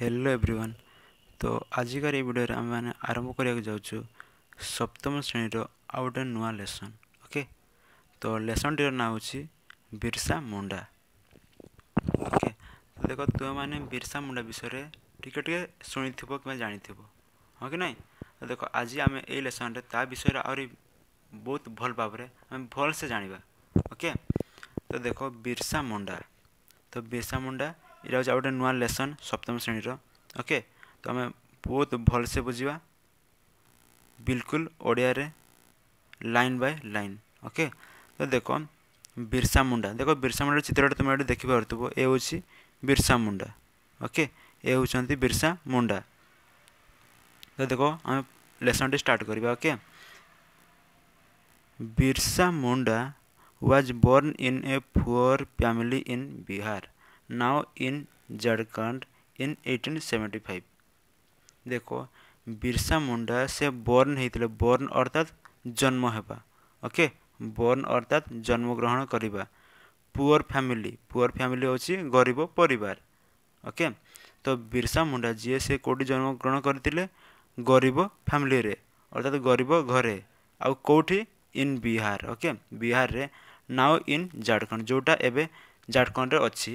Hello everyone ତ ଆଜିକାର ଏଇ ଭିଡ଼ିଓରେ ଆମେମାନେ ଆରମ୍ଭ କରିବାକୁ ଯାଉଛୁ ସପ୍ତମ ଶ୍ରେଣୀର ଆଉ ଗୋଟେ ନୂଆ ଲେସନ୍ ଓକେ ତ ଲେସନ୍ଟିର ନାଁ ହେଉଛି ବିର୍ସା ମୁଣ୍ଡା ଓକେ ଦେଖ ତୁମେମାନେ ବିର୍ସା ମୁଣ୍ଡା ବିଷୟରେ ଟିକେ ଟିକେ ଶୁଣିଥିବ କିମ୍ବା ଜାଣିଥିବ ହଁ କି ନାହିଁ ତ ଦେଖ ଆଜି ଆମେ ଏଇ ଲେସନ୍ରେ ତା ବିଷୟରେ ଆହୁରି ବହୁତ ଭଲ ଭାବରେ ଆମେ ଭଲସେ ଜାଣିବା ଓକେ ତ ଦେଖ ବିର୍ସା ମୁଣ୍ଡା ତ ବିର୍ସା ମୁଣ୍ଡା ଏଇଟା ହେଉଛି ଆଉ ଗୋଟେ ନୂଆ ଲେସନ୍ ସପ୍ତମ ଶ୍ରେଣୀର ଓକେ ତ ଆମେ ବହୁତ ଭଲସେ ବୁଝିବା ବିଲକୁଲ ଓଡ଼ିଆରେ ଲାଇନ୍ ବାଇ ଲାଇନ୍ ଓକେ ତ ଦେଖ ବିର୍ସା ମୁଣ୍ଡା ଦେଖ ବିର୍ସା ମୁଣ୍ଡାର ଚିତ୍ରଟା ତୁମେ ଏଠି ଦେଖିପାରୁଥିବ ଏ ହେଉଛି ବିର୍ସା ମୁଣ୍ଡା ଓକେ ଏ ହେଉଛନ୍ତି ବିର୍ସା ମୁଣ୍ଡା ତ ଦେଖ ଆମେ ଲେସନ୍ଟି ଷ୍ଟାର୍ଟ କରିବା okay Birsa Munda was born in a poor family in Bihar now in Jharkhand in 1875 দেখো বিরসা মুন্ডা সে বর্ণ হয়েছিল বর্ণ অর্থাৎ জন্ম হওয়া ওকে বর্ণ অর্থাৎ জন্মগ্রহণ করা পুয়ার ফ্যামিলি পুয়ার ফ্যামিলি হচ্ছে গরিব পরিবার ওকে তো বিরসা মুন্ডা যিয়ে সে কোটি জন্মগ্রহণ করে গরিব ফ্যামিলি অর্থাৎ গরিব ঘরে আউ কোটি ইন বিহার ওকে বিহারে নাও ইন ঝাড়খণ্ড যেটা এবে ঝাড়খণ্ডে অছি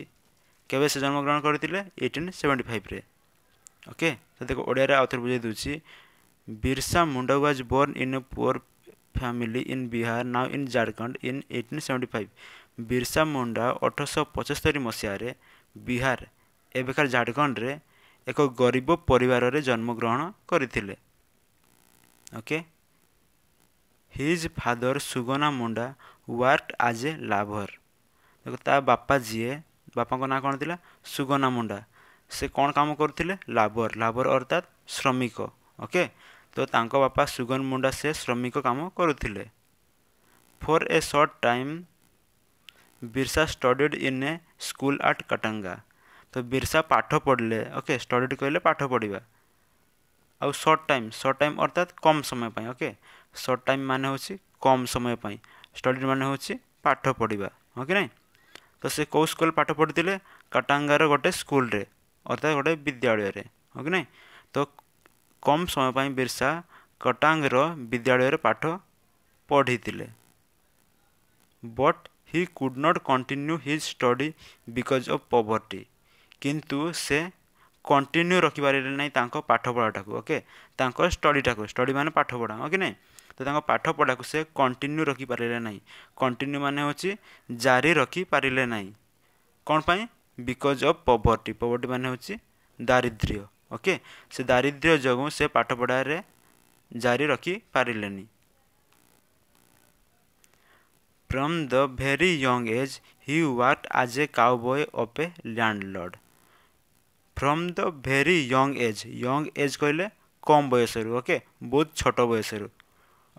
କେବେ ସେ ଜନ୍ମଗ୍ରହଣ କରିଥିଲେ ଏଇଟିନ୍ ସେଭେଣ୍ଟି ଫାଇଭରେ ଓକେ ସେତେକ ଓଡ଼ିଆରେ ଆଉ ଥରେ ବୁଝାଇ ଦେଉଛି ବିରସା ମୁଣ୍ଡ was born in a poor family in Bihar now in Jharkhand in eighteen seventy five Birsa Munda ଅଠରଶହ ପଞ୍ଚସ୍ତରୀ ମସିହାରେ ବିହାର ଏବେକାର ଝାଡ଼ଖଣ୍ଡରେ ଏକ ଗରିବ ପରିବାରରେ ଜନ୍ମଗ୍ରହଣ କରିଥିଲେ okay his father Sugna Munda work as a ଲାଭର ଦେଖ ତା ବାପା ଯିଏ ବାପାଙ୍କ ନାଁ କ'ଣ ଥିଲା ସୁଗନା ମୁଣ୍ଡା ସେ କ'ଣ କାମ କରୁଥିଲେ ଲାବର ଲାବର ଅର୍ଥାତ୍ ଶ୍ରମିକ ଓକେ ତ ତାଙ୍କ ବାପା ସୁଗନ ମୁଣ୍ଡା ସେ ଶ୍ରମିକ କାମ କରୁଥିଲେ for a short time Birsa studied in a school at Katanga ତ ବିର୍ସା ପାଠ ପଢ଼ିଲେ ଓକେ ଷ୍ଟଡିଡ୍ କହିଲେ ପାଠ ପଢ଼ିବା ଆଉ ସର୍ଟ ଟାଇମ୍ ସର୍ଟ ଟାଇମ୍ ଅର୍ଥାତ୍ କମ୍ ସମୟ ପାଇଁ ଓକେ ସର୍ଟ ଟାଇମ୍ ମାନେ ହେଉଛି କମ୍ ସମୟ ପାଇଁ ଷ୍ଟଡିଡ୍ ମାନେ ହେଉଛି ପାଠ ପଢ଼ିବା ଓକେ ନାଇଁ ତ ସେ କେଉଁ ସ୍କୁଲ୍ ପାଠ ପଢ଼ିଥିଲେ କାଟାଙ୍ଗାର ଗୋଟେ ସ୍କୁଲରେ ଅର୍ଥାତ୍ ଗୋଟେ ବିଦ୍ୟାଳୟରେ ହଉ କି ନାହିଁ ତ କମ୍ ସମୟ ପାଇଁ ବିର୍ସା କଟାଙ୍ଗର ବିଦ୍ୟାଳୟରେ ପାଠ ପଢ଼ିଥିଲେ but he could not continue his study because of poverty କିନ୍ତୁ ସେ କଣ୍ଟିନ୍ୟୁ ରଖିପାରିଲେ ନାହିଁ ତାଙ୍କ ପାଠପଢ଼ାଟାକୁ ଓକେ ତାଙ୍କ ଷ୍ଟଡ଼ିଟାକୁ ଷ୍ଟଡ଼ି ମାନେ ପାଠପଢ଼ା ଓକେ ନାହିଁ ତାଙ୍କ ପାଠପଢ଼ାକୁ ସେ କଣ୍ଟିନ୍ୟୁ ରଖିପାରିଲେ ନାହିଁ କଣ୍ଟିନ୍ୟୁ ମାନେ ହେଉଛି ଜାରି ରଖିପାରିଲେ ନାହିଁ କ'ଣ ପାଇଁ ବିକଜ୍ ଅଫ୍ ପଭର୍ଟି ପଭର୍ଟି ମାନେ ହେଉଛି ଦାରିଦ୍ର୍ୟ ଓକେ ସେ ଦାରିଦ୍ର୍ୟ ଯୋଗୁଁ ସେ ପାଠପଢ଼ାରେ ଜାରି ରଖିପାରିଲେନି from the very young age he work as a cowboy of a landlord from the very young age young age କହିଲେ କମ୍ ବୟସରୁ ଓକେ ବହୁତ ଛୋଟ ବୟସରୁ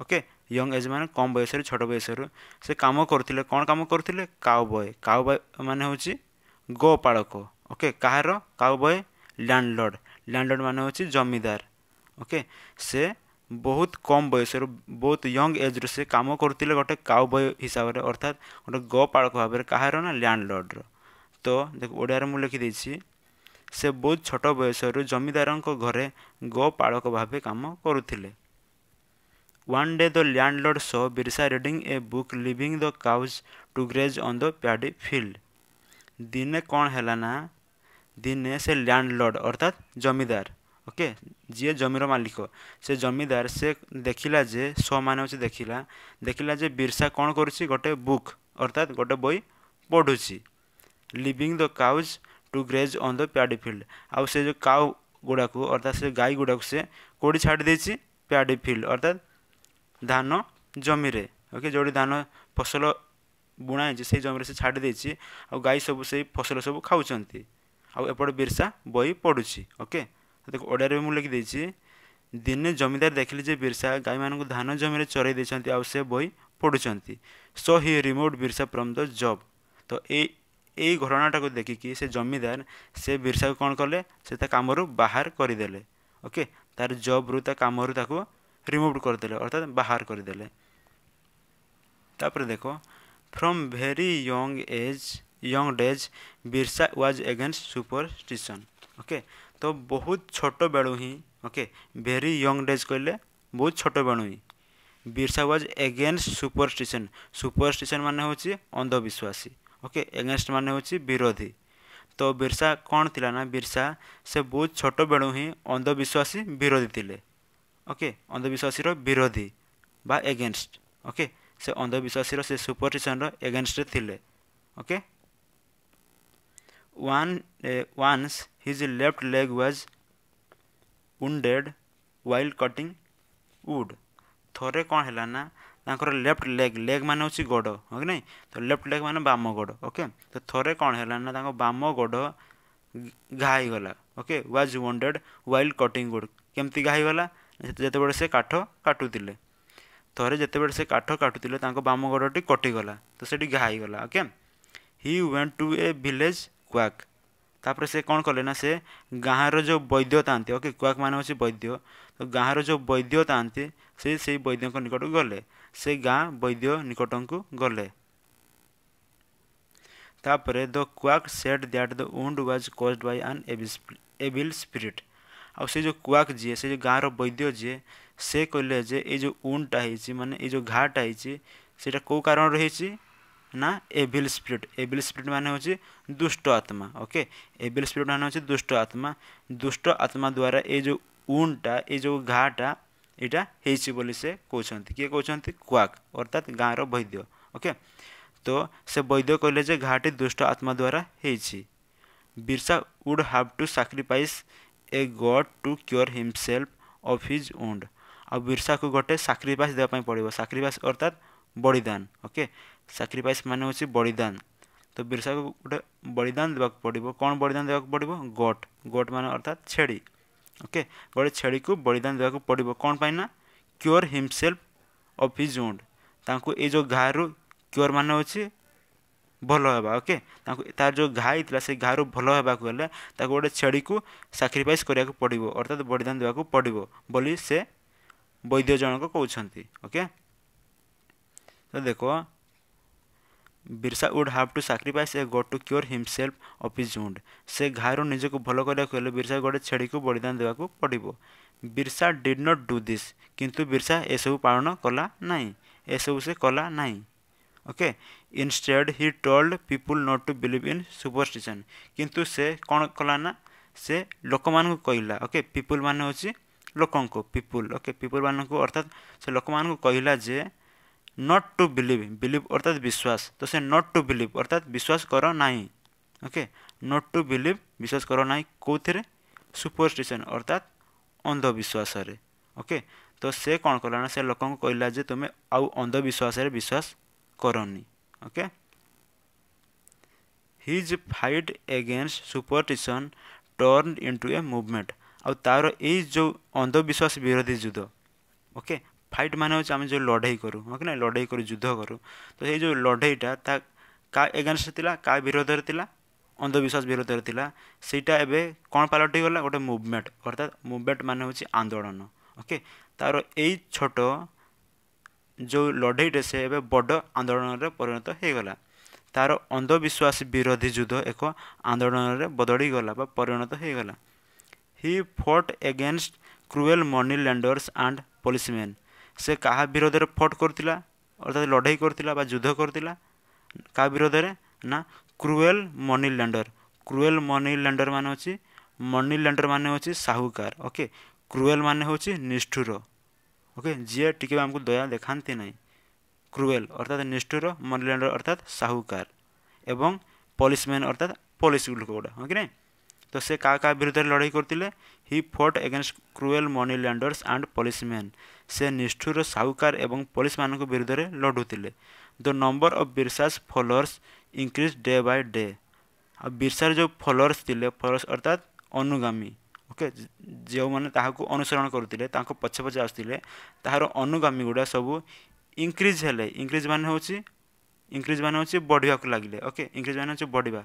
ଓକେ ୟଙ୍ଗ ଏଜ୍ ମାନେ କମ୍ ବୟସରୁ ଛୋଟ ବୟସରୁ ସେ କାମ କରୁଥିଲେ କ'ଣ କାମ କରୁଥିଲେ କାଉ ବୟ କାଉ ବୟ ମାନେ ହେଉଛି ଗୋପାଳକ ଓକେ କାହାର କାଉ ବୟ ଲ୍ୟାଣ୍ଡଲର୍ଡ଼ ଲ୍ୟାଣ୍ଡଲର୍ଡ଼ ମାନେ ହେଉଛି ଜମିଦାର ଓକେ ସେ ବହୁତ କମ୍ ବୟସରୁ ବହୁତ ୟଙ୍ଗ ଏଜ୍ରୁ ସେ କାମ କରୁଥିଲେ ଗୋଟେ କାଉ ବୟ ହିସାବରେ ଅର୍ଥାତ୍ ଗୋଟେ ଗୋପାଳକ ଭାବରେ କାହାର ନା ଲ୍ୟାଣ୍ଡଲର୍ଡ଼ର ତ ଦେଖ ଓଡ଼ିଆରେ ମୁଁ ଲେଖିଦେଇଛି ସେ ବହୁତ ଛୋଟ ବୟସରୁ ଜମିଦାରଙ୍କ ଘରେ ଗୋପାଳକ ଭାବେ କାମ କରୁଥିଲେ One day the landlord saw Birsa reading a book leaving the cows to graze on the paddy field. ଦିନେ କ'ଣ ହେଲା ନା ଦିନେ ସେ ଲ୍ୟାଣ୍ଡଲର୍ଡ଼ ଅର୍ଥାତ୍ ଜମିଦାର ଓକେ ଯିଏ ଜମିର ମାଲିକ ସେ ଜମିଦାର ସେ ଦେଖିଲା ଯେ ସୋ ମାନେ ହେଉଛି ଦେଖିଲା ଦେଖିଲା ଯେ ବିର୍ସା କ'ଣ କରୁଛି ଗୋଟେ ବୁକ୍ ଅର୍ଥାତ୍ ଗୋଟେ ବହି ପଢ଼ୁଛି leaving the cows to graze on the paddy field ଆଉ ସେ ଯେଉଁ କାଉ ଗୁଡ଼ାକୁ ଅର୍ଥାତ୍ ସେ ଗାଈ ଗୁଡ଼ାକୁ ସେ କେଉଁଠି ଛାଡ଼ି ଦେଇଛି ପ୍ୟାଡ଼ି ଫିଲ୍ଡ ଅର୍ଥାତ୍ ଧାନ ଜମିରେ ଓକେ ଯେଉଁଠି ଧାନ ଫସଲ ବୁଣା ହେଇଛି ସେଇ ଜମିରେ ସେ ଛାଡ଼ି ଦେଇଛି ଆଉ ଗାଈ ସବୁ ସେଇ ଫସଲ ସବୁ ଖାଉଛନ୍ତି ଆଉ ଏପଟେ ବିର୍ସା ବହି ପଡ଼ୁଛି ଓକେ ତାକୁ ଓଡ଼ିଆରେ ବି ମୁଁ ଲେଖିଦେଇଛି ଦିନେ ଜମିଦାର ଦେଖିଲେ ଯେ ବିର୍ସା ଗାଈମାନଙ୍କୁ ଧାନ ଜମିରେ ଚରାଇ ଦେଇଛନ୍ତି ଆଉ ସେ ବହି ପଢ଼ୁଛନ୍ତି so he remove Birsa from the job ତ ଏଇ ଏଇ ଘଟଣାଟାକୁ ଦେଖିକି ସେ ଜମିଦାର ସେ ବିର୍ସାକୁ କ'ଣ କଲେ ସେ ତା କାମରୁ ବାହାର କରିଦେଲେ ଓକେ ତା'ର ଜବ୍ରୁ ତା କାମରୁ ତାକୁ रिमूव करदे अर्थात बाहर करदे देख from very young age young days Birsa was against superstition okay तो बहुत छोट बेलू ही ओके भेरी यंग डेज कहले बहुत छोट बेणु ही बीरसा व्वाज एगेन्स्ट सुपर सुपरस्टिशन मान हूँ अंधविश्वासी ओके एगेन्स्ट मान हूँ विरोधी तो बीरसा कौन थी ना बीरसा से बहुत छोट बेणु ही अंधविश्वासी विरोधी थे ওকে অন্ধবিশ্বাসীর বিরোধী বা এগেনস্ট ওকে সে অন্ধবিশ্বাসীর সে সুপরটিশনর এগেনস্টে লে okay one once his left leg was wounded while cutting wood থরে କ'ଣ ହେଲା ନା ତାଙ୍କର ଲେଫ୍ଟ ଲେଗ୍ ଲେଗ୍ ମାନେ ହେଉଛି ଗୋଡ଼ ହଁ କି ନାହିଁ ତ ଲେଫ୍ଟ ଲେଗ୍ ମାନେ ବାମ ଗୋଡ଼ ଓକେ ତ ଥରେ କ'ଣ ହେଲା ନା ତାଙ୍କ ବାମ ଗୋଡ଼ ଘା ହେଇଗଲା okay was wounded while cutting wood କେମିତି ଘା ହେଇଗଲା ଯେତେବେଳେ ସେ କାଠ କାଟୁଥିଲେ ଥରେ ଯେତେବେଳେ ସେ କାଠ କାଟୁଥିଲେ ତାଙ୍କ ବାମ ଗୋଡ଼ଟି କଟିଗଲା ତ ସେଠି ଘା ହେଇଗଲା okay he went to a village quack ତାପରେ ସେ କ'ଣ କଲେ ନା ସେ ଗାଁର ଯେଉଁ ବୈଦ୍ୟ ଥାନ୍ତି ଓକେ କ୍ୱାକ୍ ମାନେ ହେଉଛି ବୈଦ୍ୟ ତ ଗାଁର ଯେଉଁ ବୈଦ୍ୟ ଥାନ୍ତି ସେ ସେଇ ବୈଦ୍ୟଙ୍କ ନିକଟକୁ ଗଲେ ସେ ଗାଁ ବୈଦ୍ୟ ନିକଟଙ୍କୁ ଗଲେ ତାପରେ the quack said that the wound was caused by an evil spirit आ जो कुआक जी से जो गाँव रैद्य जी से कहले जे ये जो ऊनटा हो मानने ये जो घाटा होटा कौ कारण रही ना एविल स्प्रिट एविल स्प्रिट मान हूँ दुष्ट आत्मा ओके एविल स्प्रिट मान हूँ दुष्ट आत्मा दुष्ट आत्मा द्वारा ये जो ऊनटा ये जो घाटा यहाँ हो कौन किए कौन क्वाक अर्थात गाँव रैद्य ओके तो से वैद्य कहले घाटी दुष्ट आत्मा द्वारा होर्सा would have to sacrifice a goat to cure himself of his wound ଆଉ ବିର୍ସାକୁ ଗୋଟେ ସାକ୍ରିଫାଇସ୍ ଦେବା ପାଇଁ ପଡ଼ିବ ସାକ୍ରିଫାଇସ୍ ଅର୍ଥାତ୍ ବଳିଦାନ ଓକେ ସାକ୍ରିଫାଇସ୍ ମାନେ ହେଉଛି ବଳିଦାନ ତ ବିର୍ସାକୁ ଗୋଟେ ବଳିଦାନ ଦେବାକୁ ପଡ଼ିବ କ'ଣ ବଳିଦାନ ଦେବାକୁ ପଡ଼ିବ ଗୋଟ୍ ଗୋଟ୍ ମାନେ ଅର୍ଥାତ୍ ଛେଳି ଓକେ ଗୋଟେ ଛେଳିକୁ ବଳିଦାନ ଦେବାକୁ ପଡ଼ିବ କ'ଣ ପାଇଁ ନା cure himself of his wound ତାଙ୍କୁ ଏଇ ଯେଉଁ ଘା'ରୁ କ୍ୟୋର୍ ମାନେ ହେଉଛି ଭଲ ହେବା ଓକେ ତାଙ୍କୁ ତାର ଯେଉଁ ଘା ହେଇଥିଲା ସେ ଘାରୁ ଭଲ ହେବାକୁ ହେଲେ ତାକୁ ଗୋଟେ ଛେଳିକୁ ସାକ୍ରିଫାଇସ୍ କରିବାକୁ ପଡ଼ିବ ଅର୍ଥାତ୍ ବଳିଦାନ ଦେବାକୁ ପଡ଼ିବ ବୋଲି ସେ ବୈଦ୍ୟ ଜଣକ କହୁଛନ୍ତି ଓକେ ତ ଦେଖ Birsa would have to sacrifice a goat to cure himself of his wound ସେ ଘାରୁ ନିଜକୁ ଭଲ କରିବାକୁ ହେଲେ ବିର୍ସା ଗୋଟେ ଛେଳିକୁ ବଳିଦାନ ଦେବାକୁ ପଡ଼ିବ Birsa did not do this କିନ୍ତୁ ବିର୍ସା ଏସବୁ ପାଳନ କଲା ନାହିଁ ଏସବୁ ସେ କଲା ନାହିଁ okay instead he told people not to believe in superstition किंतु से कौन कला ना से लोक मान कहला ओके पीपुल मान हूँ लोक पीपुल ओके पीपुल मान अर्थात से लोक मान कहला जे नॉट टू बिलिव बिलिव अर्थात विश्वास तो से नट टू बिलिव अर्थात विश्वास कर ना ओके नट टू बिलिव विश्वास कर ना कौन सुपरस्टिशन अर्थात अंधविश्वास ओके तो से कौन कला ना से लोक कहला जे तुम्हें आउ अंधविश्वास विश्वास କରନି okay his fight against superstition turn into a movement ଆଉ ତା'ର ଏଇ ଯେଉଁ ଅନ୍ଧବିଶ୍ୱାସ ବିରୋଧୀ ଯୁଦ୍ଧ ଓକେ ଫାଇଟ୍ ମାନେ ହେଉଛି ଆମେ ଯେଉଁ ଲଢ଼େଇ କରୁ ଓକେ ନା ଲଢ଼େଇ କରୁ ଯୁଦ୍ଧ କରୁ ତ ଏଇ ଯେଉଁ ଲଢ଼େଇଟା ତା କାହା ଏଗେନଷ୍ଟ ଥିଲା କାହା ବିରୋଧରେ ଥିଲା ଅନ୍ଧବିଶ୍ୱାସ ବିରୋଧରେ ଥିଲା ସେଇଟା ଏବେ କ'ଣ ପାଲଟିଗଲା ଗୋଟେ ମୁଭମେଣ୍ଟ ଅର୍ଥାତ୍ ମୁଭମେଣ୍ଟ ମାନେ ହେଉଛି ଆନ୍ଦୋଳନ ଓକେ ତା'ର ଏଇ ଛୋଟ ଯେଉଁ ଲଢ଼େଇଟେ ସେ ଏବେ ବଡ଼ ଆନ୍ଦୋଳନରେ ପରିଣତ ହୋଇଗଲା ତା'ର ଅନ୍ଧବିଶ୍ୱାସ ବିରୋଧୀ ଯୁଦ୍ଧ ଏକ ଆନ୍ଦୋଳନରେ ବଦଳିଗଲା ବା ପରିଣତ ହୋଇଗଲା he fought against cruel moneylenders and policeman ସେ କାହା ବିରୋଧରେ ଫଟ୍ କରୁଥିଲା ଅର୍ଥାତ୍ ଲଢ଼େଇ କରୁଥିଲା ବା ଯୁଦ୍ଧ କରୁଥିଲା କାହା ବିରୋଧରେ ନା cruel moneylender cruel moneylender ମାନେ ହେଉଛି ମନି ଲ୍ୟାଣ୍ଡର୍ ମାନେ ହେଉଛି ସାହୁକାର ଓକେ କ୍ରୁଏଲ୍ ମାନେ ହେଉଛି ନିଷ୍ଠୁର ওকে ଯିଏ ଟିକେ ଆମକୁ ଦୟା ଦେଖାନ୍ତି ନାହିଁ କ୍ରୁଏଲ୍ ଅର୍ଥାତ୍ ନିଷ୍ଠୁର ମନିଲେଣ୍ଡର ଅର୍ଥାତ୍ ସାହୁକାର ଏବଂ ପୋଲିସମ୍ୟାନ୍ ଅର୍ଥାତ୍ ପୋଲିସ ଲୋକଗୁଡ଼ା ହଁ କି ନାହିଁ ତ ସେ କାହା କାହା ବିରୁଦ୍ଧରେ ଲଢ଼େଇ କରିଥିଲେ he fought against cruel moneylenders and policeman ସେ ନିଷ୍ଠୁର ସାହୁକାର ଏବଂ ପୋଲିସମାନଙ୍କ ବିରୁଦ୍ଧରେ ଲଢ଼ୁଥିଲେ the number of Birsa's followers increase day by day ଆଉ ବିର୍ସାର ଯେଉଁ ଫଲୋଅର୍ସ ଥିଲେ ଫଲୋଅର୍ସ ଅର୍ଥାତ୍ ଅନୁଗାମୀ ओके जो महाको अनुसरण गरु पछे पछे आसुले तहार अनुगामी गुडा सब हेले सबै इन्क्रिज हो इन्क्रिज म इन्क्रिज म बढ्क लाग इनक्रिज मेन् बढ्दा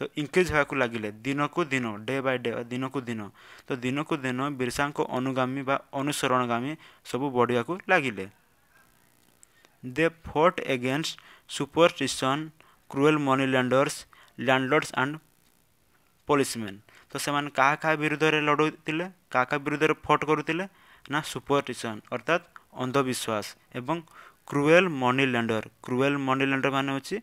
त इन्क्रिज हुनकु दिन डे बाय डे दिनको दिन त दिनकु दिन को अनुगामी बा अनुसरणगामी सब सबै they fought against superstition cruel moneylenders lenders and policemen ତ ସେମାନେ କାହା କାହା ବିରୁଦ୍ଧରେ ଲଢ଼ଉଥିଲେ କାହା କାହା ବିରୁଦ୍ଧରେ ଫଟ୍ କରୁଥିଲେ ନା ସୁପରଟିସନ୍ ଅର୍ଥାତ୍ ଅନ୍ଧବିଶ୍ୱାସ ଏବଂ cruel moneylender cruel moneylender ମାନେ ହେଉଛି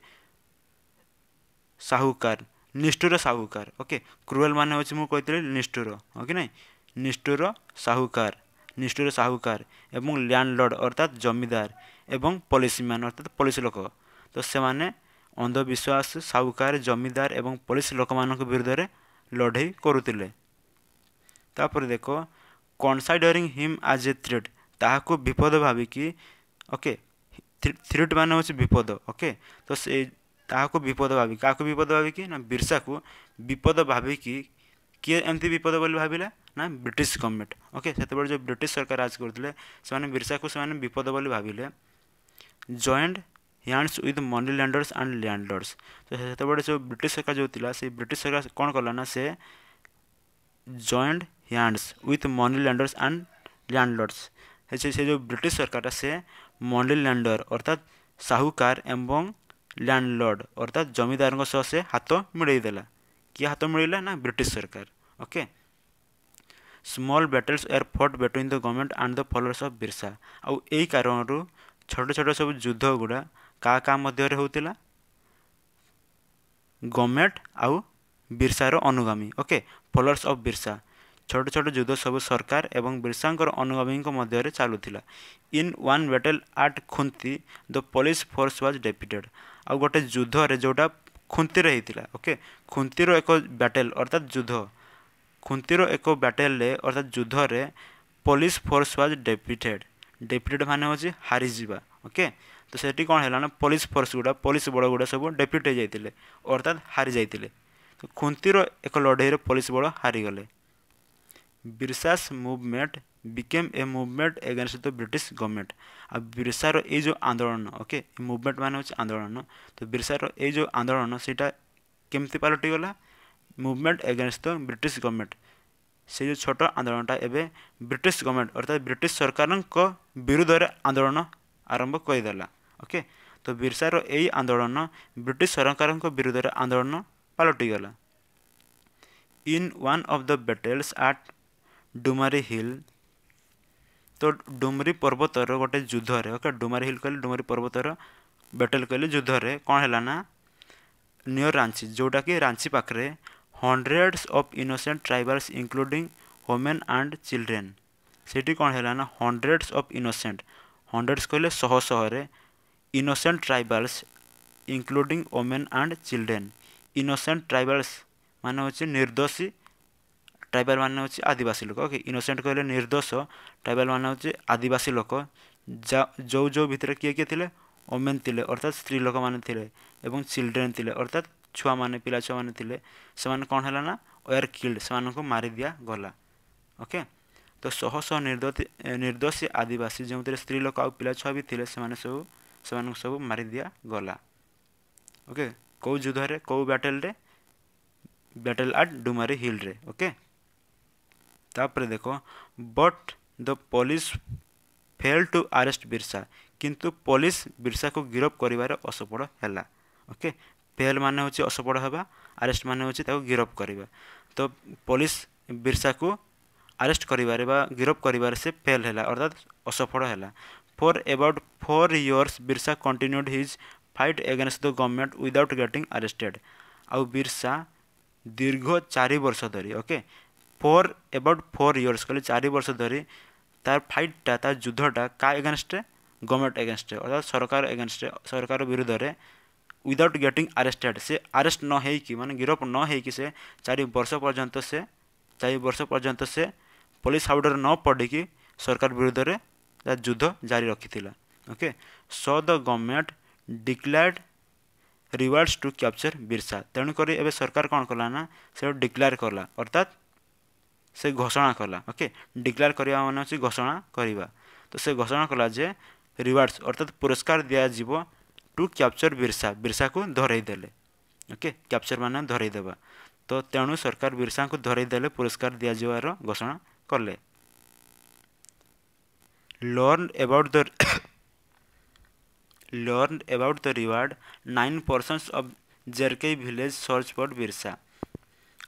ସାହୁକାର ନିଷ୍ଠୁର ସାହୁକାର ଓକେ କ୍ରୁଏଲ୍ ମାନେ ହେଉଛି ମୁଁ କହିଥିଲି ନିଷ୍ଠୁର ଓକେ ନାହିଁ ନିଷ୍ଠୁର ସାହୁକାର ନିଷ୍ଠୁର ସାହୁକାର ଏବଂ ଲ୍ୟାଣ୍ଡ ଲ୍ୟାଣ୍ଡଲର୍ଡ଼ ଅର୍ଥାତ୍ ଜମିଦାର ଏବଂ ପଲିସିମ୍ୟାନ୍ ଅର୍ଥାତ୍ ପଲିସି ଲୋକ ତ ସେମାନେ ଅନ୍ଧବିଶ୍ୱାସ ସାହୁକାର ଜମିଦାର ଏବଂ ପୋଲିସ ଲୋକମାନଙ୍କ ବିରୁଦ୍ଧରେ लड़े करुले देख कनसाइडरी हिम आज ए थ्रेड ताक विपद भाविकी ओके थ्रेड मान हूँ विपद ओके तो से ताक विपद भाविक क्या विपद भाविकी ना बिर्सा को विपद भाविकी किए एमती विपद बोली भाविला ना ब्रिटिश गवर्नमेंट ओके से जो ब्रिटिश सरकार राज करते बिर्सा को विपद बोली भाविले joined hands with moneylenders and landlords तो से जो ब्रिटिश सरकार जो थी से ब्रिटिश सरकार कौन कला ना से joined hands with moneylenders and landlords से जो ब्रिटिश सरकार से मनी लैंडर अर्थात साहूकार एवं लैंडलर्ड अर्थात जमीदार से हाथ मिलईदेला किए हाथ मिलला ना ब्रिटिश सरकार okay small battles are fought between the government and the followers of Birsa आउ यही कारण छोट छोट सब युद्ध गुड़ा କାହା କାହା ମଧ୍ୟରେ ହେଉଥିଲା ଗଭର୍ଣ୍ଣମେଣ୍ଟ ଆଉ ବିର୍ସାର ଅନୁଗାମୀ ଓକେ ଫଲୋଅର୍ସ ଅଫ୍ ବିର୍ସା ଛୋଟ ଛୋଟ ଯୁଦ୍ଧ ସବୁ ସରକାର ଏବଂ ବିର୍ସାଙ୍କର ଅନୁଗାମୀଙ୍କ ମଧ୍ୟରେ ଚାଲୁଥିଲା in one battle at Khunti the police force was deputed ଆଉ ଗୋଟେ ଯୁଦ୍ଧରେ ଯେଉଁଟା ଖୁନ୍ତିରେ ହେଇଥିଲା ଓକେ ଖୁନ୍ତିର ଏକ ବ୍ୟାଟେଲ୍ ଅର୍ଥାତ୍ ଯୁଦ୍ଧ ଖୁନ୍ତିର ଏକ ବ୍ୟାଟେଲ୍ରେ ଅର୍ଥାତ୍ ଯୁଦ୍ଧରେ police force was deputed deputed ମାନେ ହେଉଛି ହାରିଯିବା ଓକେ ତ ସେଠି କ'ଣ ହେଲା ନା ପୋଲିସ ଫୋର୍ସ ଗୁଡ଼ା ପୋଲିସ ବଳ ଗୁଡ଼ା ସବୁ ଡେପ୍ୟୁଟି ହେଇଯାଇଥିଲେ ଅର୍ଥାତ୍ ହାରିଯାଇଥିଲେ ତ ଖୁନ୍ତିର ଏକ ଲଢ଼େଇରେ ପୋଲିସ ବଳ ହାରିଗଲେ Birsa's movement became a movement against the British government ଆଉ ବିର୍ସାର ଏଇ ଯେଉଁ ଆନ୍ଦୋଳନ ଓକେ ମୁଭମେଣ୍ଟ ମାନେ ହେଉଛି ଆନ୍ଦୋଳନ ତ ବିର୍ସାର ଏଇ ଯେଉଁ ଆନ୍ଦୋଳନ ସେଇଟା କେମିତି ପାଲଟିଗଲା movement against the British government ସେ ଯେଉଁ ଛୋଟ ଆନ୍ଦୋଳନଟା ଏବେ ବ୍ରିଟିଶ ଗଭର୍ଣ୍ଣମେଣ୍ଟ ଅର୍ଥାତ୍ ବ୍ରିଟିଶ ସରକାରଙ୍କ ବିରୁଦ୍ଧରେ ଆନ୍ଦୋଳନ ଆରମ୍ଭ କରିଦେଲା ओके तो बिरसार यही आंदोलन ब्रिटिश सरकार विरोध में आंदोलन पलटिगला in one of the battles at Dumari hill तो डुमरी पर्वतर गोटे युद्ध ओके डुमारी हिल कह डुमरी पर्वतर बैटल कह युद्ध कौन है नियर रांची जोटा कि रांची पाखे hundreds of innocent tribals including women and children सीटी कौन है हंड्रेड्स ऑफ इनोसेंट हंड्रेड्स कहले शह शहर innocent tribals including women and children innocent tribals মানে হচ্ছে নির্দোষী ট্রাইবাল মানে হচ্ছে আদিবাসী লোক ওকে ইনোসেন্ট কহিলে নির্দোষ ট্রাইবাল মানে হচ্ছে আদিবাসী লোক যা ଯେଉଁ ଯେଉଁ ଭିତରେ କିଏ କିଏ ଥିଲେ ଓମେନ୍ ଥିଲେ ଅର୍ଥାତ୍ ସ୍ତ୍ରୀ ଲୋକମାନେ ଥିଲେ ଏବଂ ଚିଲଡ୍ରେନ୍ ଥିଲେ ଅର୍ଥାତ୍ ଛୁଆମାନେ ପିଲା ଛୁଆମାନେ ଥିଲେ ସେମାନେ କ'ଣ ହେଲା ନା ୱେଆର୍ କିଲ୍ଡ ସେମାନଙ୍କୁ ମାରି ଦିଆଗଲା ଓକେ ତ ଶହ ଶହ ନିର୍ଦ୍ଦୋଷୀ ଆଦିବାସୀ ଯେଉଁଥିରେ ସ୍ତ୍ରୀ ଲୋକ ଆଉ ପିଲା ଛୁଆ ବି ଥିଲେ ସେମାନେ ସବୁ से सब मारी दिया गला ओके कौ युद्ध कौ बैटल बैटल आट डुमारी हिल रे ओके तापर देखो but the police fail to arrest Birsa किंतु पुलिस बिरसा को गिरफ्त कर असफल है ओके फेल मान हूँ असफल होगा आरेस्ट मान हूँ गिरफ्त करवा तो पुलिस बिरसा को आरेस्ट कर गिरफ्त कर फेल है अर्थात असफल है For about four years, Birsa continued his fight against the government without getting arrested. ଆଉ ବିର୍ସା ଦୀର୍ଘ ଚାରି ବର୍ଷ ଧରି okay for about four years କହିଲେ ଚାରି ବର୍ଷ ଧରି ତାର ଫାଇଟ୍ଟା ତାର ଯୁଦ୍ଧଟା କା ଏଗେନଷ୍ଟରେ ଗଭର୍ଣ୍ଣମେଣ୍ଟ ଏଗେନଷ୍ଟରେ ଅର୍ଥାৎ ସରକାର ଏଗେନଷ୍ଟରେ ସରକାର ବିରୁଦ୍ଧରେ ୱିଦାଉଟ୍ ଗେଟିଂ ଆରେଷ୍ଟେଡ୍ ସେ ଆରେଷ୍ଟ ନ ହେଇକି ମାନେ ଗିରଫ ନ ହେଇକି ସେ ଚାରି ବର୍ଷ ପର୍ଯ୍ୟନ୍ତ ସେ ଚାରି ବର୍ଷ ପର୍ଯ୍ୟନ୍ତ ସେ ପୋଲିସ ହାଉଡ଼ରେ ନ ପଡ଼ିକି ସରକାର ବିରୁଦ୍ଧରେ ତା ଯୁଦ୍ଧ ଜାରି ରଖିଥିଲା okay so the government declared rewards to capture Birsa ତେଣୁକରି ଏବେ ସରକାର କ'ଣ କଲା ନା ସେ ଡିକ୍ଲାର କଲା ଅର୍ଥାତ୍ ସେ ଘୋଷଣା କଲା ଓକେ ଡିକ୍ଲାର କରିବା ମାନେ ହେଉଛି ଘୋଷଣା କରିବା ତ ସେ ଘୋଷଣା କଲା ଯେ ରିୱାର୍ଡ଼ସ୍ ଅର୍ଥାତ୍ ପୁରସ୍କାର ଦିଆଯିବ ଟୁ କ୍ୟାପଚର୍ ବିର୍ସା ବିର୍ସାକୁ ଧରେଇ ଦେଲେ ଓକେ କ୍ୟାପଚର୍ ମାନେ ଧରେଇ ଦେବା ତ ତେଣୁ ସରକାର ବିର୍ସାଙ୍କୁ ଧରେଇ ଦେଲେ ପୁରସ୍କାର ଦିଆଯିବାର ଘୋଷଣା କଲେ learned about the learned about the reward nine persons of Jerkai village search board Birsa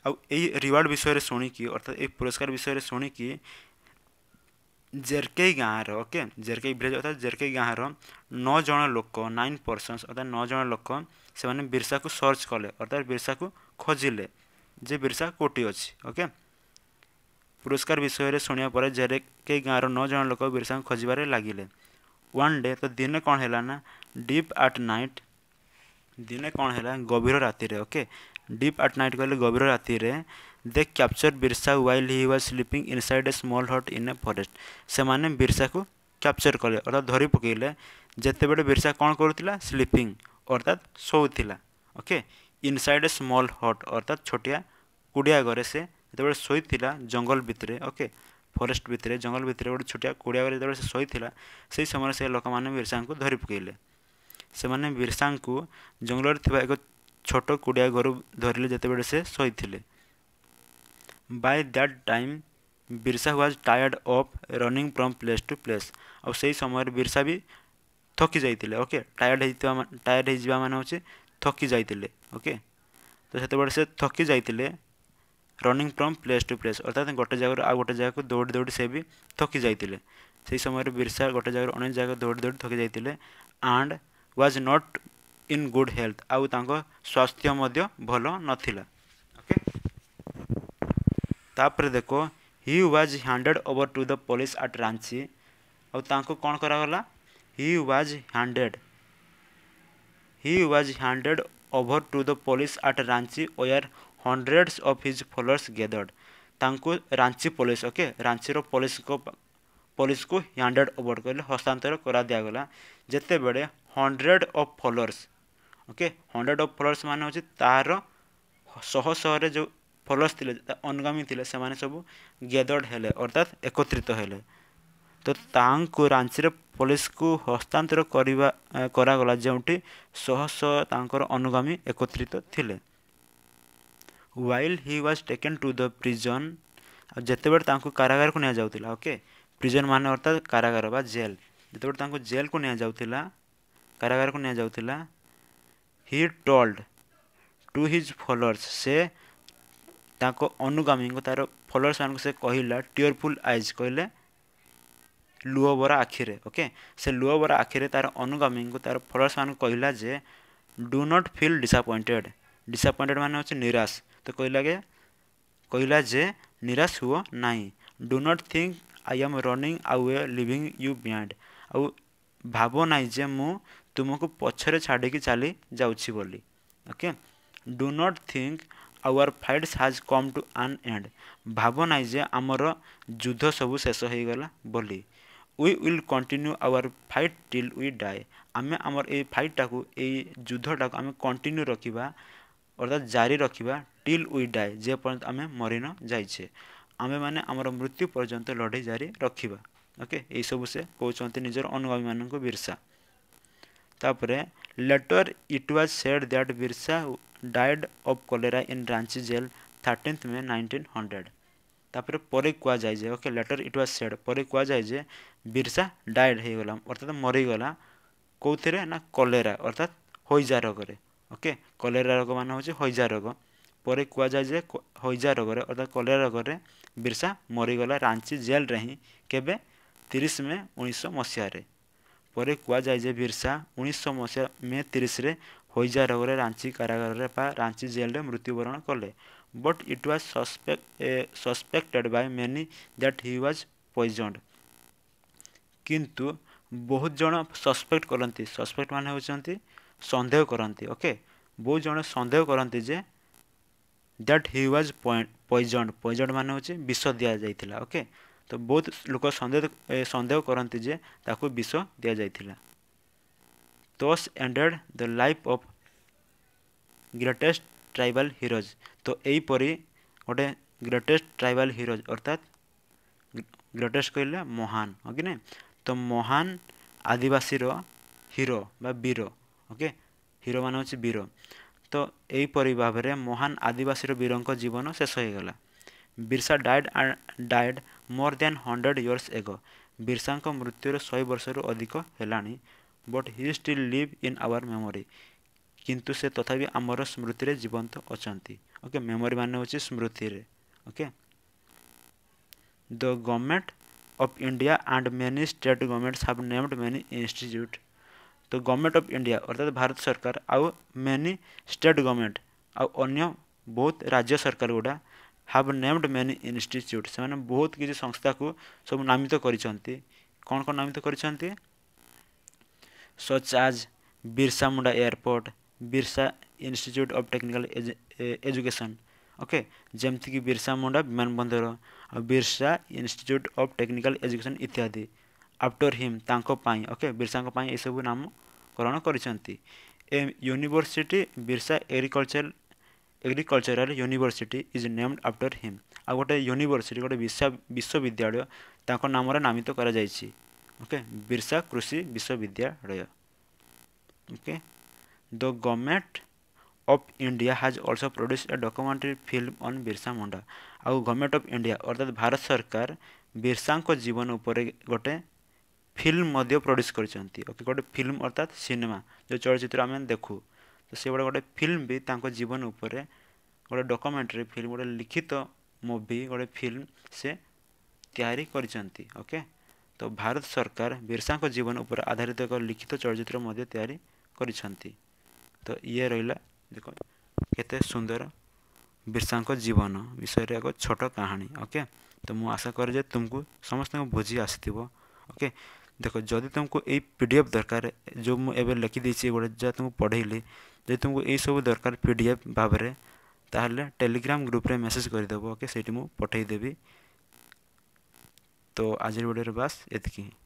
I a reward विषय रे अर्थात ए पुरस्कार विषय रे सुनी गाँव जेरकई गाँ भिलेज अर्थात जेरके गाँ रो नौ जण लोक नाइन पर्सन अर्थात नौज लोक से बिरसा को सर्च कले अर्थात बिरसा को खोजिले जे बिरसा कोटी अछि ओके okay? ପୁରସ୍କାର ବିଷୟରେ ଶୁଣିବା ପରେ ଜେରେ କେଇ ଗାଁର ନଅ ଜଣ ଲୋକ ବିର୍ସାଙ୍କୁ ଖୋଜିବାରେ ଲାଗିଲେ ୱାନ୍ ଡେ ତ ଦିନେ କ'ଣ ହେଲା ନା ଡିପ୍ ଆଟ୍ ନାଇଟ୍ ଦିନେ କ'ଣ ହେଲା ଗଭୀର ରାତିରେ ଓକେ ଡିପ୍ ଆଟ୍ ନାଇଟ୍ କହିଲେ ଗଭୀର ରାତିରେ they capture Birsa while he was sleeping inside a small hut in a forest ସେମାନେ ବିର୍ସାକୁ କ୍ୟାପଚର୍ କଲେ ଅର୍ଥାତ୍ ଧରି ପକାଇଲେ ଯେତେବେଳେ ବିର୍ସା କ'ଣ କରୁଥିଲା ସ୍ଲିପିଂ ଅର୍ଥାତ୍ ଶୋଉଥିଲା okay inside a small hut ଅର୍ଥାତ୍ ଛୋଟିଆ କୁଡ଼ିଆ ଘରେ ସେ जोबले शोला जंगल भितरे ओके फरेस्ट भितरे जंगल भितर गोटे छोटिया कूड़िया जो शोला से समय से लोक मैंने बीरसा को धरी पकड़े से मैंने बीरसा को जंगल एक छोट कूड़िया घर धरले जिते बड़े by that time Birsa was tired of running from place to place और से समय बीरसा भी थकी जाइए ओके टायर्ड टायर्ड हो थकी जाइए ओके तो से थकी जाइए running from place to place अर्थात गोटे जगह आ गए जगह दौड़ दौड़ से भी थकी जाते से समय बिरसा गोटे जगह अनेक जगह दौड़ दौड़ थकी जाते and was not in good health आउ स्वास्थ्य भल नाला ओके तापर देख he was handed over to the police at Ranchi आउ कौन करागला he was handed he was handed over to the police at Ranchi over hundreds of his followers gathered ତାଙ୍କୁ ରାଞ୍ଚି ପୋଲିସ ଓକେ ରାଞ୍ଚିର ପୋଲିସଙ୍କ ପୋଲିସକୁ ହ୍ୟାଣ୍ଡେଡ୍ ଓଭର କହିଲେ ହସ୍ତାନ୍ତର କରାଦିଆଗଲା ଯେତେବେଳେ hundred of followers okay hundred of followers ମାନେ ହେଉଛି ତାହାର ଶହ ଶହରେ ଯେଉଁ ଫଲୋଅର୍ସ ଥିଲେ ଅନୁଗାମୀ ଥିଲେ ସେମାନେ ସବୁ ଗେଦର୍ଡ଼ ହେଲେ ଅର୍ଥାତ୍ ଏକତ୍ରିତ ହେଲେ ତ ତାଙ୍କୁ ରାଞ୍ଚିରେ ପୋଲିସକୁ ହସ୍ତାନ୍ତର କରିବା କରାଗଲା ଯେଉଁଠି ଶହ ଶହ ତାଙ୍କର ଅନୁଗାମୀ ଏକତ୍ରିତ ଥିଲେ while he was taken to the prison जिते बड़े कारागार को निजाला ओके प्रिजन मान अर्थात कारागार बा जेल जिते बड़े जेल को निजाला कारागार को निजाला हि टोल्ड टू हिज फलोअर्स से अनुगामी को तार फलोअर्स मान से कहला ट्योरफुल आइज कहले लुह बरा आखिरे ओके से लुह बरा आखिरे तार अनुगामी को तार फलोअर्स मान कहला जे do not feel disappointed disappointed मान हो निराश તો କହିଲା કે କହିଲା ଯେ ନିରାଶ ହୁଅ ନାହିଁ do not think I am running ଆଉ ଏ ଲିଭିଂ ୟୁ ବିହାଇଣ୍ଡ ଆଉ ଭାବ ନାହିଁ ଯେ ମୁଁ ତୁମକୁ ପଛରେ ଛାଡ଼ିକି ଚାଲି ଯାଉଛି ବୋଲି okay do not think our fights has come to an end ଭାବ ନାହିଁ ଯେ ଆମର ଯୁଦ୍ଧ ସବୁ ଶେଷ ହୋଇଗଲା ବୋଲି we will continue our fight till we die ଆମେ ଆମର ଏଇ ଫାଇଟ୍ଟାକୁ ଏଇ ଯୁଦ୍ଧଟାକୁ ଆମେ କଣ୍ଟିନ୍ୟୁ ରଖିବା ଅର୍ଥାତ୍ ଜାରି ରଖିବା ଟିଲ୍ ୱି ଡାଏ ଯେପର୍ଯ୍ୟନ୍ତ ଆମେ ମରି ନ ଯାଇଛେ ଆମେମାନେ ଆମର ମୃତ୍ୟୁ ପର୍ଯ୍ୟନ୍ତ ଲଢ଼େଇ ଜାରି ରଖିବା ଓକେ ଏଇସବୁ ସେ କହୁଛନ୍ତି ନିଜର ଅନୁଗାମୀମାନଙ୍କୁ ବିର୍ସା ତାପରେ later it was said that Birsa died of cholera in Ranchi jail thirteenth May nineteen hundred ତାପରେ ପରେ କୁହାଯାଏ ଯେ okay later it was said ପରେ କୁହାଯାଏ ଯେ ବିର୍ସା ଡାଏଡ୍ ହେଇଗଲା ଅର୍ଥାତ୍ ମରିଗଲା କେଉଁଥିରେ ନା କଲେରା ଅର୍ଥାତ୍ ହଇଜା ରୋଗରେ ଓକେ କଲେରା ରୋଗ ମାନେ ହେଉଛି ହଇଜା ରୋଗ ପରେ କୁହାଯାଏ ଯେ ହଇଜା ରୋଗରେ ଅର୍ଥାତ୍ କଲେରା ରୋଗରେ ବିର୍ସା ମରିଗଲା ରାଞ୍ଚି ଜେଲ୍ରେ ହିଁ କେବେ ତିରିଶ ମେ ଉଣେଇଶହ ମସିହାରେ ପରେ କୁହାଯାଏ ଯେ ବିର୍ସା ଉଣେଇଶହ ମସିହା ମେ ତିରିଶରେ ହଇଜା ରୋଗରେ ରାଞ୍ଚି କାରାଗାରରେ ବା ରାଞ୍ଚି ଜେଲ୍ରେ ମୃତ୍ୟୁବରଣ କଲେ but it was suspect suspected by many that he was poisoned କିନ୍ତୁ ବହୁତ ଜଣ ସସ୍ପେକ୍ଟ କରନ୍ତି ସସ୍ପେକ୍ଟ ମାନେ ହେଉଛନ୍ତି ସନ୍ଦେହ କରନ୍ତି ଓକେ ବହୁତ ଜଣ ସନ୍ଦେହ କରନ୍ତି ଯେ that he was poison poison ମାନେ ହେଉଛି ବିଷ ଦିଆଯାଇଥିଲା ଓକେ ତ ବହୁତ ଲୋକ ସନ୍ଦେହ ସନ୍ଦେହ କରନ୍ତି ଯେ ତାକୁ ବିଷ ଦିଆଯାଇଥିଲା thus ended the life of greatest tribal heroes ତ ଏହିପରି ଗୋଟେ ଗ୍ରେଟେଷ୍ଟ ଟ୍ରାଇବାଲ୍ ହିରୋଜ୍ ଅର୍ଥାତ୍ ଗ୍ରେଟେଷ୍ଟ କହିଲେ ମହାନ ଓକେ ନା ତ ମହାନ ଆଦିବାସୀର ହିରୋ ବା ବୀର ଓକେ ହିରୋ ମାନେ ହେଉଛି ବୀର ତ ଏହିପରି ଭାବରେ ମହାନ ଆଦିବାସୀର ବୀରଙ୍କ ଜୀବନ ଶେଷ ହୋଇଗଲା Birsa died died more than hundred years ago ବିର୍ସାଙ୍କ ମୃତ୍ୟୁର ଶହେ ବର୍ଷରୁ ଅଧିକ ହେଲାଣି but he still live in our memory କିନ୍ତୁ ସେ ତଥାପି ଆମର ସ୍ମୃତିରେ ଜୀବନ୍ତ ଅଛନ୍ତି ଓକେ ମେମୋରି ମାନେ ହେଉଛି ସ୍ମୃତିରେ okay the government of India and many state governments have named many institute तो गवर्नमेंट ऑफ इंडिया अर्थात भारत सरकार आउ मेनी स्टेट गवर्नमेंट आउ अन्य बहुत राज्य सरकार गुड़ा हाव नेमड मेनी इनिट्यूट से बहुत किसी संस्था को सब नामित करण कौन नामित कर सच आज Birsa Munda airport Birsa institute of technical education okay जमीक बिरसा मुंडा विमानबंदर Birsa institute of technical education इत्यादि आफ्टर हिम ताई ओके बिरसा यह सब नाम ଗ୍ରହଣ କରିଛନ୍ତି a university Birsa agriculture agricultural university is named after him ଆଉ ଗୋଟେ ୟୁନିଭର୍ସିଟି ଗୋଟେ ବିଶା ବିଶ୍ୱବିଦ୍ୟାଳୟ ତାଙ୍କ ନାମରେ ନାମିତ କରାଯାଇଛି ଓକେ ବିର୍ସା କୃଷି ବିଶ୍ୱବିଦ୍ୟାଳୟ okay the government of India has also produce a documentary film on Birsa Munda ଆଉ ଗଭର୍ଣ୍ଣମେଣ୍ଟ ଅଫ୍ ଇଣ୍ଡିଆ ଅର୍ଥାତ୍ ଭାରତ ସରକାର ବିର୍ସାଙ୍କ ଜୀବନ ଉପରେ ଗୋଟେ ଫିଲ୍ମ ମଧ୍ୟ ପ୍ରଡ୍ୟୁସ୍ କରିଛନ୍ତି ଓକେ ଗୋଟେ ଫିଲ୍ମ ଅର୍ଥାତ୍ ସିନେମା ଯେଉଁ ଚଳଚ୍ଚିତ୍ର ଆମେ ଦେଖୁ ତ ସେଭଳି ଗୋଟେ ଫିଲ୍ମ ବି ତାଙ୍କ ଜୀବନ ଉପରେ ଗୋଟେ ଡକ୍ୟୁମେଣ୍ଟାରୀ ଫିଲ୍ମ ଗୋଟେ ଲିଖିତ ମୁଭି ଗୋଟେ ଫିଲ୍ମ ସେ ତିଆରି କରିଛନ୍ତି ଓକେ ତ ଭାରତ ସରକାର ବିର୍ସାଙ୍କ ଜୀବନ ଉପରେ ଆଧାରିତ ଏକ ଲିଖିତ ଚଳଚ୍ଚିତ୍ର ମଧ୍ୟ ତିଆରି କରିଛନ୍ତି ତ ଇଏ ରହିଲା ଦେଖ କେତେ ସୁନ୍ଦର ବିର୍ସାଙ୍କ ଜୀବନ ବିଷୟରେ ଏକ ଛୋଟ କାହାଣୀ ଓକେ ତ ମୁଁ ଆଶା କରେ ଯେ ତୁମକୁ ସମସ୍ତଙ୍କୁ ବୁଝି ଆସିଥିବ ଓକେ देखो जदि तुमको ये पी डी एफ दरकार जो मुझे लिखिदेगी गोटे जहाँ तुमको पढ़ेली जब तुमको ये सब दरकार पी डी एफ भाव में तेल टेलीग्राम ग्रुप्रे मेसेज करदेव ओके से पठदेवि तो आज भिडियो बास यकी